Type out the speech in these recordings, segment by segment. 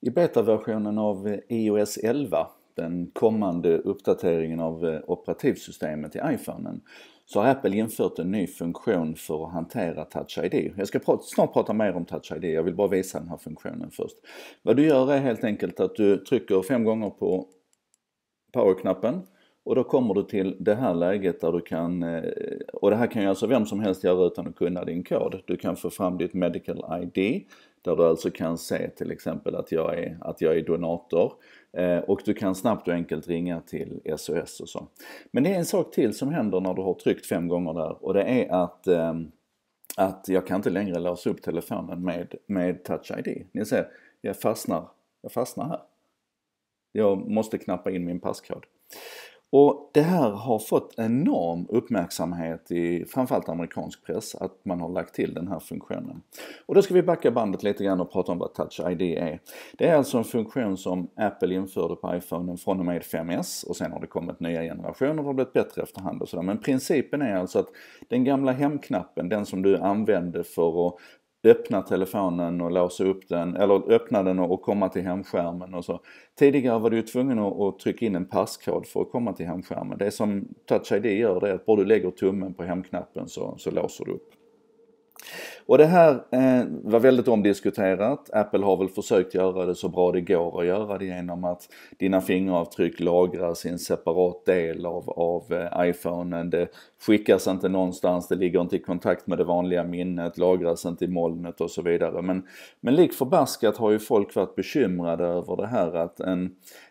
I betaversionen av eh, iOS 11, den kommande uppdateringen av eh, operativsystemet i iPhonen, så har Apple infört en ny funktion för att hantera Touch ID. Jag ska snart prata mer om Touch ID, jag vill bara visa den här funktionen först. Vad du gör är helt enkelt att du trycker fem gånger på powerknappen och då kommer du till det här läget där du kan, eh, och det här kan ju alltså vem som helst göra utan att kunna din kod. Du kan få fram ditt Medical ID där du alltså kan se till exempel att jag är, att jag är donator. Eh, och du kan snabbt och enkelt ringa till SOS och så. Men det är en sak till som händer när du har tryckt fem gånger där och det är att eh, att jag kan inte längre låsa upp telefonen med, med Touch ID. Ni ser, jag fastnar, jag fastnar här. Jag måste knappa in min passkod. Och det här har fått enorm uppmärksamhet i framförallt amerikansk press att man har lagt till den här funktionen. Och då ska vi backa bandet lite grann och prata om vad Touch ID är. Det är alltså en funktion som Apple införde på iPhone från och med 5S och sen har det kommit nya generationer och det har blivit bättre efterhand och sådär. Men principen är alltså att den gamla hemknappen, den som du använde för att öppna telefonen och låsa upp den, eller öppna den och komma till hemskärmen och så. Tidigare var du ju tvungen att, trycka in en passkod för att komma till hemskärmen. Det som Touch ID gör det är att bara du lägger tummen på hemknappen så, så låser du upp. Och det här eh, var väldigt omdiskuterat. Apple har väl försökt göra det så bra det går att göra det genom att dina fingeravtryck lagras i en separat del av, av eh, iPhonen. Det skickas inte någonstans, det ligger inte i kontakt med det vanliga minnet, lagras inte i molnet och så vidare. Men, men lik förbaskat har ju folk varit bekymrade över det här att en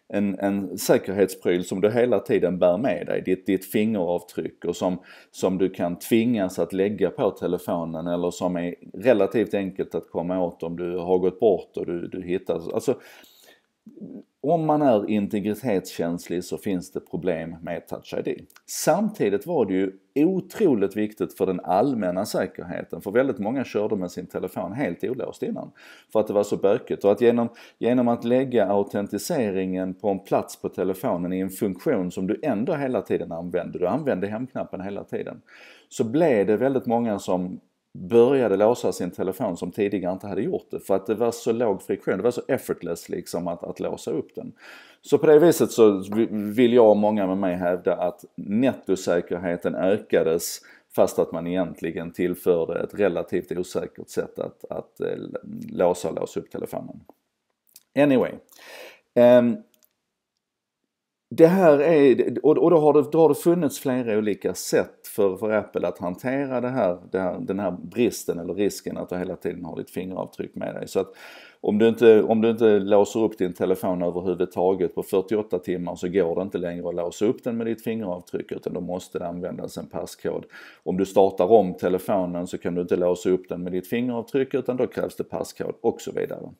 en, en säkerhetspryl som du hela tiden bär med dig, ditt, ditt fingeravtryck och som, som du kan tvingas att lägga på telefonen eller som är relativt enkelt att komma åt om du har gått bort och du, du hittar. Alltså, om man är integritetskänslig så finns det problem med Touch ID. Samtidigt var det ju otroligt viktigt för den allmänna säkerheten för väldigt många körde med sin telefon helt olåst innan för att det var så bökigt och att genom, genom att lägga autentiseringen på en plats på telefonen i en funktion som du ändå hela tiden använde, du använde hemknappen hela tiden, så blev det väldigt många som började låsa sin telefon som tidigare inte hade gjort det. För att det var så låg friktion, det var så effortless liksom att, att låsa upp den. Så på det viset så vill jag och många med mig hävda att nettosäkerheten ökades fast att man egentligen tillförde ett relativt osäkert sätt att, att eh, låsa och låsa upp telefonen. Anyway. Um, det här är, och då har det, då har det funnits flera olika sätt för, för Apple att hantera det här, det här, den här bristen eller risken att du hela tiden har ditt fingeravtryck med dig. Så att om du, inte, om du inte låser upp din telefon överhuvudtaget på 48 timmar så går det inte längre att låsa upp den med ditt fingeravtryck utan då måste det användas en passkod. Om du startar om telefonen så kan du inte låsa upp den med ditt fingeravtryck utan då krävs det passkod och så vidare.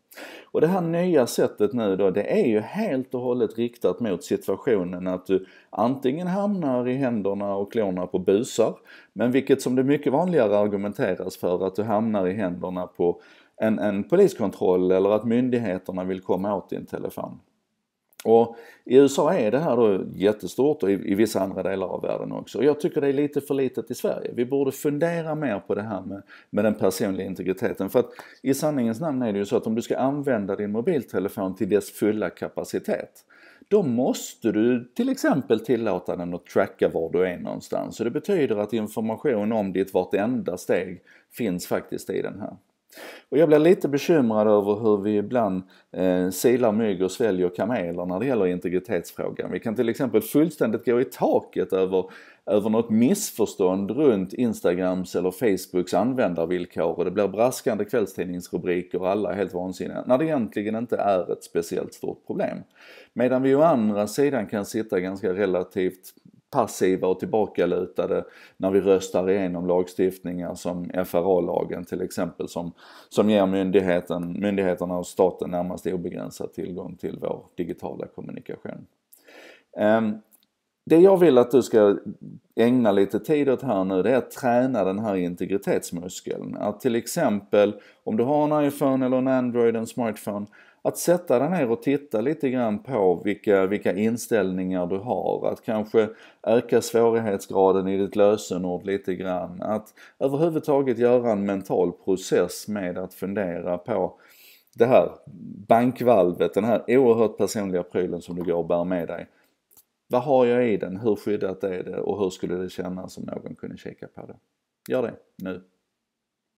Och det här nya sättet nu då det är ju helt och hållet riktat mot situationen att du antingen hamnar i händerna och klorna på bus busar, men vilket som det mycket vanligare argumenteras för att du hamnar i händerna på en, en poliskontroll eller att myndigheterna vill komma åt din telefon. Och I USA är det här då jättestort och i, i vissa andra delar av världen också. Och jag tycker det är lite för litet i Sverige. Vi borde fundera mer på det här med, med den personliga integriteten. För att i sanningens namn är det ju så att om du ska använda din mobiltelefon till dess fulla kapacitet då måste du till exempel tillåta den att tracka var du är någonstans. Så det betyder att information om ditt vartenda steg finns faktiskt i den här. Och jag blir lite bekymrad över hur vi ibland eh, silar mygg och sväljer kameler när det gäller integritetsfrågan. Vi kan till exempel fullständigt gå i taket över, över något missförstånd runt Instagrams eller Facebooks användarvillkor och det blir braskande kvällstidningsrubriker och alla är helt vansinniga när det egentligen inte är ett speciellt stort problem. Medan vi å andra sidan kan sitta ganska relativt passiva och tillbakalutade när vi röstar igenom lagstiftningar som FRA-lagen till exempel som, som ger myndigheten, myndigheterna och staten närmast obegränsad tillgång till vår digitala kommunikation. Ehm, det jag vill att du ska ägna lite tid åt här nu det är att träna den här integritetsmuskeln. Att till exempel om du har en iPhone eller en Android, en smartphone att sätta dig ner och titta lite grann på vilka, vilka inställningar du har. Att kanske öka svårighetsgraden i ditt lösenord lite grann. Att överhuvudtaget göra en mental process med att fundera på det här bankvalvet, den här oerhört personliga prylen som du går och bär med dig. Vad har jag i den? Hur skyddat är det? Och hur skulle det kännas om någon kunde kika på det? Gör det nu!